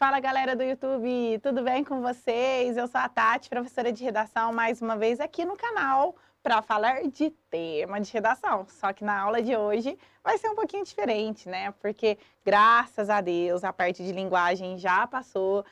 Fala galera do YouTube, tudo bem com vocês? Eu sou a Tati, professora de redação, mais uma vez aqui no canal para falar de tema de redação. Só que na aula de hoje vai ser um pouquinho diferente, né? Porque graças a Deus a parte de linguagem já passou,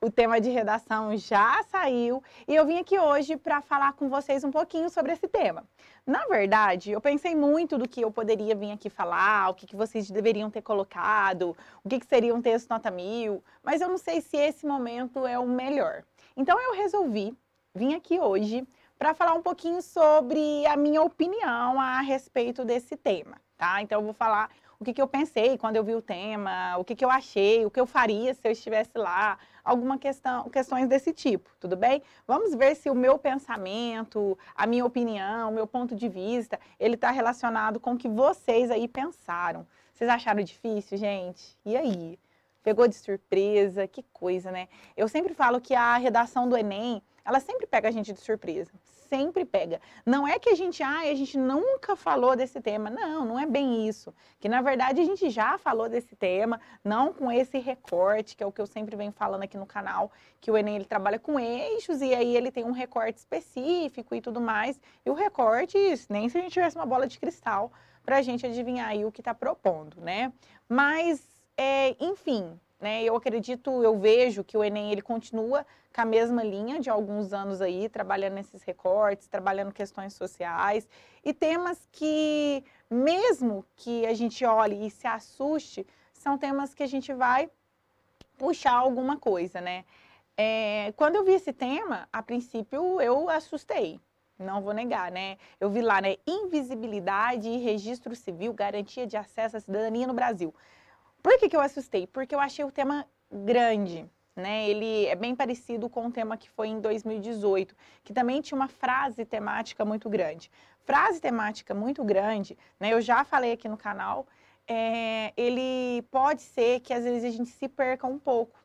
o tema de redação já saiu e eu vim aqui hoje para falar com vocês um pouquinho sobre esse tema. Na verdade, eu pensei muito do que eu poderia vir aqui falar, o que, que vocês deveriam ter colocado, o que, que seria um texto nota mil, mas eu não sei se esse momento é o melhor. Então eu resolvi vir aqui hoje para falar um pouquinho sobre a minha opinião a respeito desse tema, tá? Então eu vou falar o que, que eu pensei quando eu vi o tema, o que, que eu achei, o que eu faria se eu estivesse lá, alguma questão, questões desse tipo, tudo bem? Vamos ver se o meu pensamento, a minha opinião, o meu ponto de vista, ele está relacionado com o que vocês aí pensaram. Vocês acharam difícil, gente? E aí? Pegou de surpresa? Que coisa, né? Eu sempre falo que a redação do Enem ela sempre pega a gente de surpresa, sempre pega. Não é que a gente, ah, a gente nunca falou desse tema. Não, não é bem isso. Que na verdade a gente já falou desse tema, não com esse recorte, que é o que eu sempre venho falando aqui no canal, que o Enem ele trabalha com eixos e aí ele tem um recorte específico e tudo mais. E o recorte, é nem se a gente tivesse uma bola de cristal para a gente adivinhar aí o que está propondo, né? Mas, é, enfim, né? Eu acredito, eu vejo que o Enem ele continua com a mesma linha de alguns anos aí, trabalhando nesses recortes, trabalhando questões sociais e temas que, mesmo que a gente olhe e se assuste, são temas que a gente vai puxar alguma coisa, né? É, quando eu vi esse tema, a princípio eu assustei, não vou negar, né? Eu vi lá, né? Invisibilidade e registro civil, garantia de acesso à cidadania no Brasil. Por que, que eu assustei? Porque eu achei o tema grande. Né, ele é bem parecido com o tema que foi em 2018, que também tinha uma frase temática muito grande. Frase temática muito grande, né, Eu já falei aqui no canal, é, ele pode ser que às vezes a gente se perca um pouco,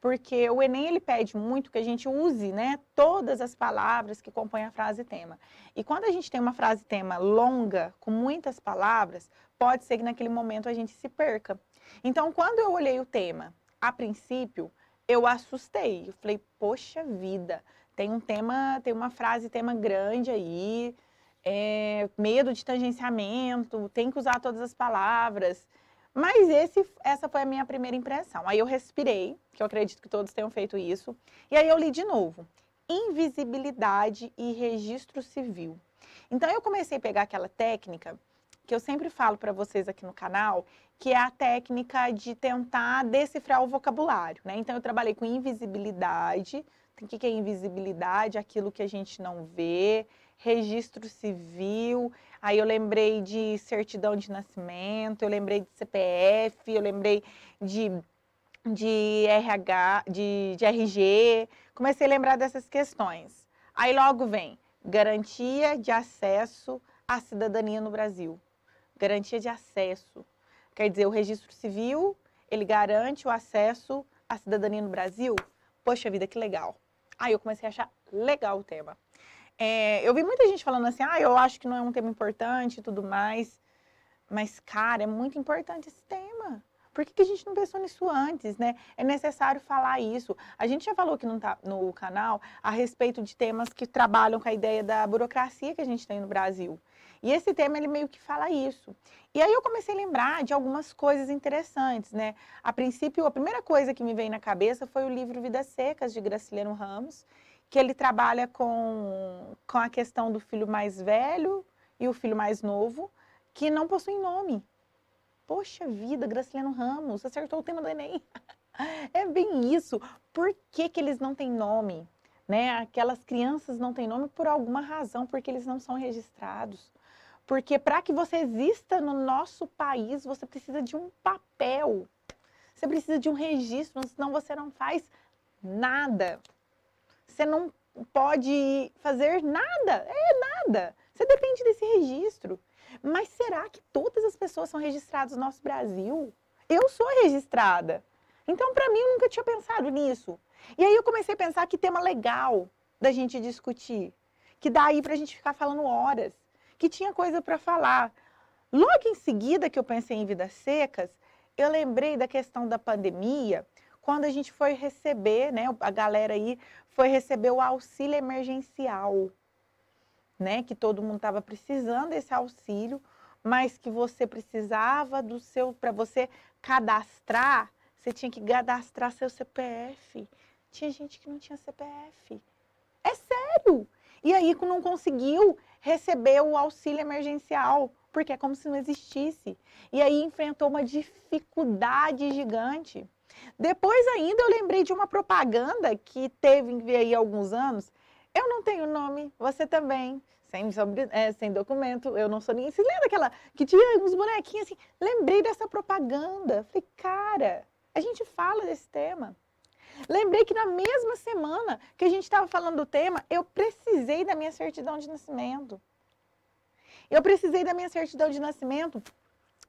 porque o Enem ele pede muito que a gente use, né, todas as palavras que compõem a frase tema. E quando a gente tem uma frase tema longa, com muitas palavras, pode ser que naquele momento a gente se perca. Então, quando eu olhei o tema, a princípio, eu assustei. Eu falei, poxa vida, tem um tema, tem uma frase, tema grande aí, é, medo de tangenciamento, tem que usar todas as palavras. Mas esse, essa foi a minha primeira impressão. Aí eu respirei, que eu acredito que todos tenham feito isso, e aí eu li de novo. Invisibilidade e registro civil. Então eu comecei a pegar aquela técnica que eu sempre falo para vocês aqui no canal, que é a técnica de tentar decifrar o vocabulário, né? Então eu trabalhei com invisibilidade, o que é invisibilidade? Aquilo que a gente não vê, registro civil, aí eu lembrei de certidão de nascimento, eu lembrei de CPF, eu lembrei de de RH, de, de RG, comecei a lembrar dessas questões. Aí logo vem garantia de acesso à cidadania no Brasil garantia de acesso. Quer dizer, o registro civil, ele garante o acesso à cidadania no Brasil? Poxa vida, que legal. Aí eu comecei a achar legal o tema. É, eu vi muita gente falando assim, ah, eu acho que não é um tema importante e tudo mais. Mas, cara, é muito importante esse tema. Por que, que, a gente não pensou nisso antes, né? É necessário falar isso. A gente já falou aqui no, no canal a respeito de temas que trabalham com a ideia da burocracia que a gente tem no Brasil. E esse tema ele meio que fala isso. E aí eu comecei a lembrar de algumas coisas interessantes, né? A princípio, a primeira coisa que me veio na cabeça foi o livro Vidas Secas de Graciliano Ramos, que ele trabalha com com a questão do filho mais velho e o filho mais novo, que não possuem nome. Poxa vida, Graciliano Ramos, acertou o tema do Enem. É bem isso. Por que, que eles não têm nome? Né? Aquelas crianças não têm nome por alguma razão, porque eles não são registrados. Porque para que você exista no nosso país, você precisa de um papel. Você precisa de um registro, senão você não faz nada. Você não pode fazer nada. É nada. Você depende desse registro. Mas será que todas as pessoas são registradas no nosso Brasil? Eu sou registrada. Então, para mim, eu nunca tinha pensado nisso. E aí eu comecei a pensar que tema legal da gente discutir, que aí para a gente ficar falando horas que tinha coisa para falar. Logo em seguida que eu pensei em Vidas Secas, eu lembrei da questão da pandemia, quando a gente foi receber, né, a galera aí foi receber o auxílio emergencial, né, que todo mundo estava precisando desse auxílio, mas que você precisava do seu para você cadastrar, você tinha que cadastrar seu CPF. Tinha gente que não tinha CPF. É sério. E aí não conseguiu receber o auxílio emergencial, porque é como se não existisse. E aí enfrentou uma dificuldade gigante. Depois ainda eu lembrei de uma propaganda que teve em ver aí alguns anos. Eu não tenho nome, você também. Sem, sobre, é, sem documento, eu não sou ninguém. Você lembra aquela que tinha uns bonequinhos assim? Lembrei dessa propaganda. Falei, cara, a gente fala desse tema. Lembrei que na mesma semana que a gente estava falando do tema, eu precisei da minha certidão de nascimento. Eu precisei da minha certidão de nascimento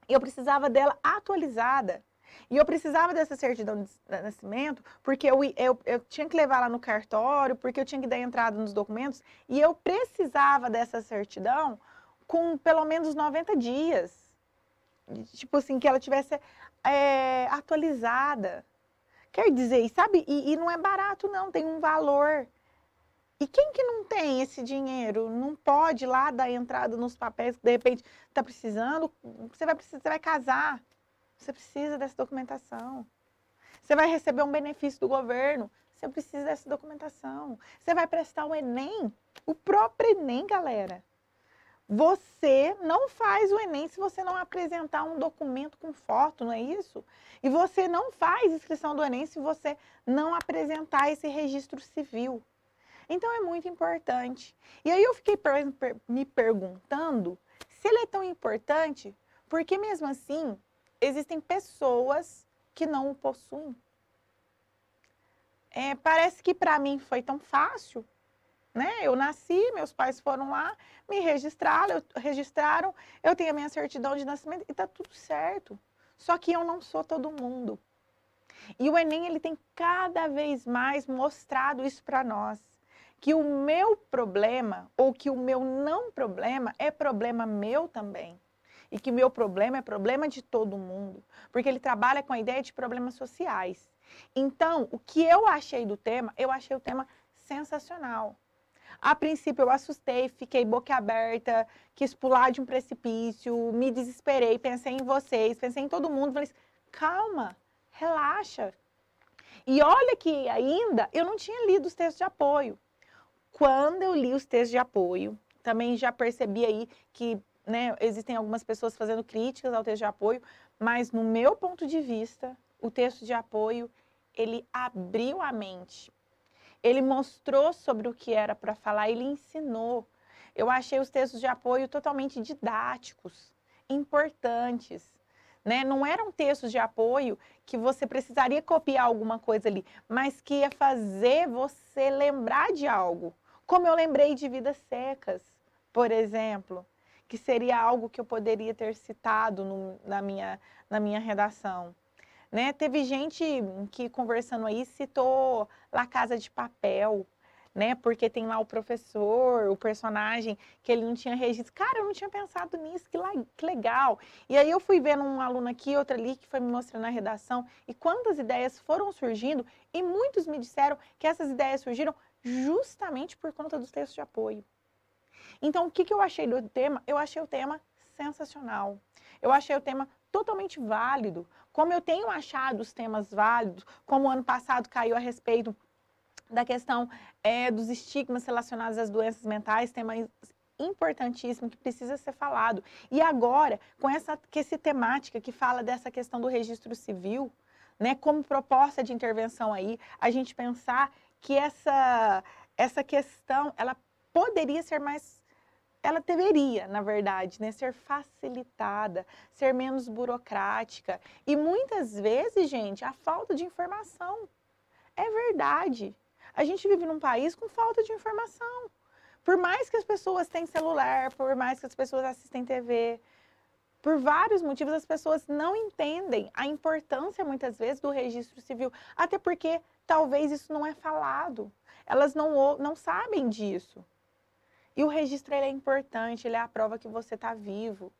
e eu precisava dela atualizada. E eu precisava dessa certidão de nascimento porque eu, eu, eu tinha que levar lá no cartório, porque eu tinha que dar entrada nos documentos. E eu precisava dessa certidão com pelo menos 90 dias. Tipo assim, que ela tivesse é, atualizada. Quer dizer, sabe? E, e não é barato, não, tem um valor. E quem que não tem esse dinheiro? Não pode lá dar entrada nos papéis que de repente está precisando? Você vai, precisar, você vai casar. Você precisa dessa documentação. Você vai receber um benefício do governo. Você precisa dessa documentação. Você vai prestar o Enem, o próprio Enem, galera. Você não faz o Enem se você não apresentar um documento com foto, não é isso? E você não faz inscrição do Enem se você não apresentar esse registro civil. Então é muito importante. E aí eu fiquei me perguntando se ele é tão importante, porque mesmo assim existem pessoas que não o possuem. É, parece que para mim foi tão fácil, né? Eu nasci, meus pais foram lá, me registraram, eu, registraram, eu tenho a minha certidão de nascimento e tá tudo certo. Só que eu não sou todo mundo. E o Enem ele tem cada vez mais mostrado isso para nós, que o meu problema ou que o meu não problema é problema meu também. E que meu problema é problema de todo mundo, porque ele trabalha com a ideia de problemas sociais. Então, o que eu achei do tema, eu achei o tema sensacional. A princípio eu assustei, fiquei boquiaberta, quis pular de um precipício, me desesperei, pensei em vocês, pensei em todo mundo, falei assim, calma, relaxa. E olha que ainda eu não tinha lido os textos de apoio. Quando eu li os textos de apoio, também já percebi aí que né, existem algumas pessoas fazendo críticas ao texto de apoio, mas no meu ponto de vista, o texto de apoio ele abriu a mente ele mostrou sobre o que era para falar, ele ensinou. Eu achei os textos de apoio totalmente didáticos, importantes. Né? Não eram textos de apoio que você precisaria copiar alguma coisa ali, mas que ia fazer você lembrar de algo. Como eu lembrei de Vidas Secas, por exemplo, que seria algo que eu poderia ter citado no, na, minha, na minha redação. Né? Teve gente que conversando aí citou La Casa de Papel, né? Porque tem lá o professor, o personagem que ele não tinha registro. Cara, eu não tinha pensado nisso, que, que legal. E aí eu fui vendo um aluno aqui, outra ali, que foi me mostrando a redação e quantas ideias foram surgindo e muitos me disseram que essas ideias surgiram justamente por conta dos textos de apoio. Então, o que, que eu achei do tema? Eu achei o tema sensacional. Eu achei o tema totalmente válido. Como eu tenho achado os temas válidos, como ano passado caiu a respeito da questão é, dos estigmas relacionados às doenças mentais, tema importantíssimo que precisa ser falado. E agora, com essa, que esse temática que fala dessa questão do registro civil, né, como proposta de intervenção aí, a gente pensar que essa, essa questão ela poderia ser mais ela deveria, na verdade, né, ser facilitada, ser menos burocrática. E muitas vezes, gente, a falta de informação. É verdade. A gente vive num país com falta de informação. Por mais que as pessoas tenham celular, por mais que as pessoas assistem TV, por vários motivos as pessoas não entendem a importância muitas vezes do registro civil, até porque talvez isso não é falado. Elas não, não sabem disso. E o registro ele é importante, ele é a prova que você está vivo.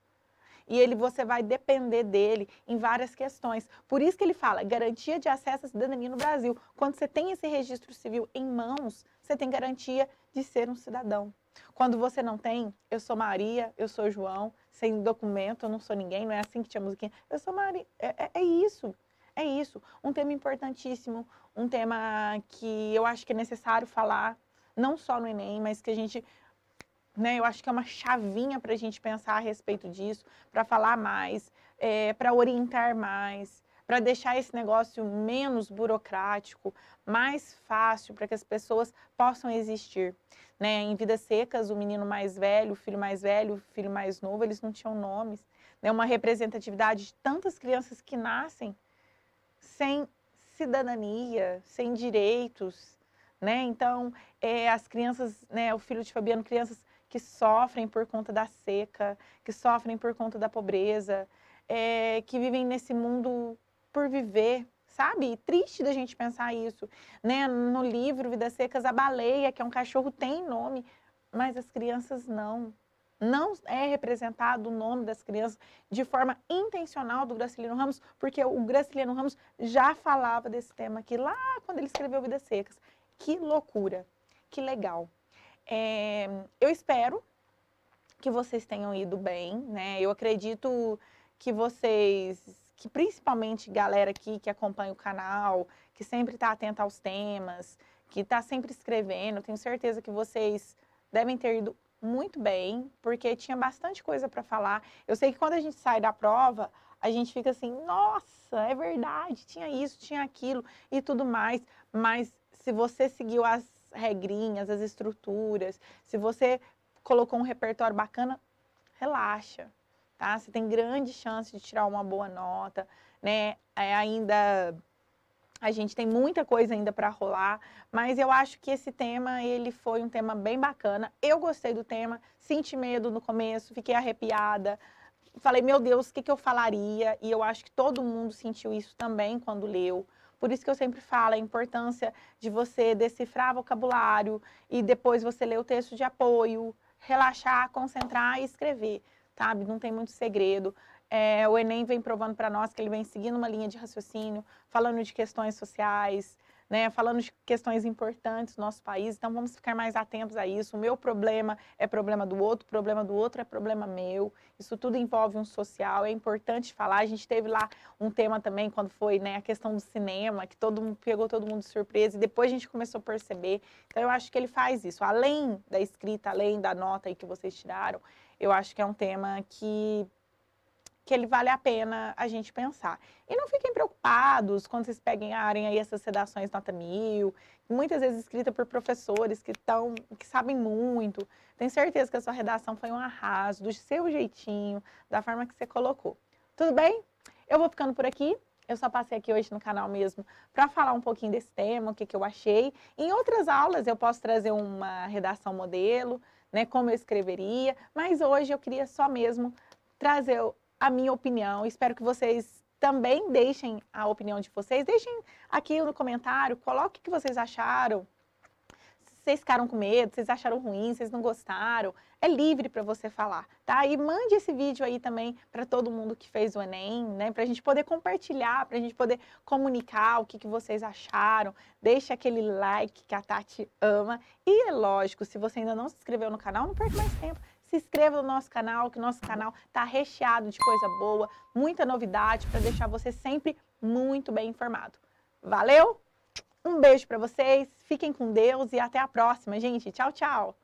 E ele você vai depender dele em várias questões. Por isso que ele fala garantia de acesso à cidadania no Brasil. Quando você tem esse registro civil em mãos, você tem garantia de ser um cidadão. Quando você não tem, eu sou Maria, eu sou João, sem documento, eu não sou ninguém, não é assim que tinha musiquinha. Eu sou Maria. É, é, é, isso. É isso. Um tema importantíssimo, um tema que eu acho que é necessário falar, não só no Enem, mas que a gente né? Eu acho que é uma chavinha para a gente pensar a respeito disso, para falar mais, é, para orientar mais, para deixar esse negócio menos burocrático, mais fácil, para que as pessoas possam existir. Né? Em vidas secas, o menino mais velho, o filho mais velho, o filho mais novo, eles não tinham nomes. Né? Uma representatividade de tantas crianças que nascem sem cidadania, sem direitos, né? Então, é, as crianças, né, o filho de Fabiano, crianças que sofrem por conta da seca, que sofrem por conta da pobreza, é, que vivem nesse mundo por viver, sabe? triste da gente pensar isso, né? No livro Vidas Secas, a baleia, que é um cachorro, tem nome, mas as crianças não. Não é representado o nome das crianças de forma intencional do Graciliano Ramos, porque o Graciliano Ramos já falava desse tema aqui lá quando ele escreveu Vidas Secas. Que loucura, que legal. É, eu espero que vocês tenham ido bem, né? Eu acredito que vocês, que principalmente galera aqui que acompanha o canal, que sempre está atenta aos temas, que está sempre escrevendo, tenho certeza que vocês devem ter ido muito bem, porque tinha bastante coisa para falar. Eu sei que quando a gente sai da prova, a gente fica assim, nossa, é verdade, tinha isso, tinha aquilo e tudo mais, mas se você seguiu as regrinhas, as estruturas. Se você colocou um repertório bacana, relaxa, tá? Você tem grande chance de tirar uma boa nota, né? É ainda a gente tem muita coisa ainda para rolar, mas eu acho que esse tema ele foi um tema bem bacana. Eu gostei do tema, senti medo no começo, fiquei arrepiada, falei meu Deus, o que, que eu falaria? E eu acho que todo mundo sentiu isso também quando leu. Por isso que eu sempre falo a importância de você decifrar vocabulário e depois você ler o texto de apoio, relaxar, concentrar e escrever, sabe? Não tem muito segredo. É, o Enem vem provando para nós que ele vem seguindo uma linha de raciocínio, falando de questões sociais, né, falando de questões importantes do nosso país. Então vamos ficar mais atentos a isso. O meu problema é problema do outro, o problema do outro é problema meu. Isso tudo envolve um social, é importante falar. A gente teve lá um tema também quando foi, né, a questão do cinema, que todo mundo pegou todo mundo de surpresa e depois a gente começou a perceber. Então eu acho que ele faz isso, além da escrita, além da nota aí que vocês tiraram. Eu acho que é um tema que que ele vale a pena a gente pensar. E não fiquem preocupados quando vocês pegarem ah, aí essas redações nota mil, muitas vezes escrita por professores que estão, que sabem muito. Tenho certeza que a sua redação foi um arraso, do seu jeitinho, da forma que você colocou. Tudo bem? Eu vou ficando por aqui. Eu só passei aqui hoje no canal mesmo para falar um pouquinho desse tema, o que, que eu achei. Em outras aulas eu posso trazer uma redação modelo, né, como eu escreveria, mas hoje eu queria só mesmo trazer a minha opinião. Espero que vocês também deixem a opinião de vocês. Deixem aqui no comentário, coloque o que vocês acharam. Vocês ficaram com medo, vocês acharam ruim, vocês não gostaram. É livre para você falar, tá? E mande esse vídeo aí também para todo mundo que fez o Enem, né? Para a gente poder compartilhar, para a gente poder comunicar o que, que vocês acharam. Deixe aquele like que a Tati ama. E é lógico, se você ainda não se inscreveu no canal, não perca mais tempo se inscreva no nosso canal, que nosso canal está recheado de coisa boa, muita novidade para deixar você sempre muito bem informado. Valeu? Um beijo para vocês, fiquem com Deus e até a próxima, gente. Tchau, tchau!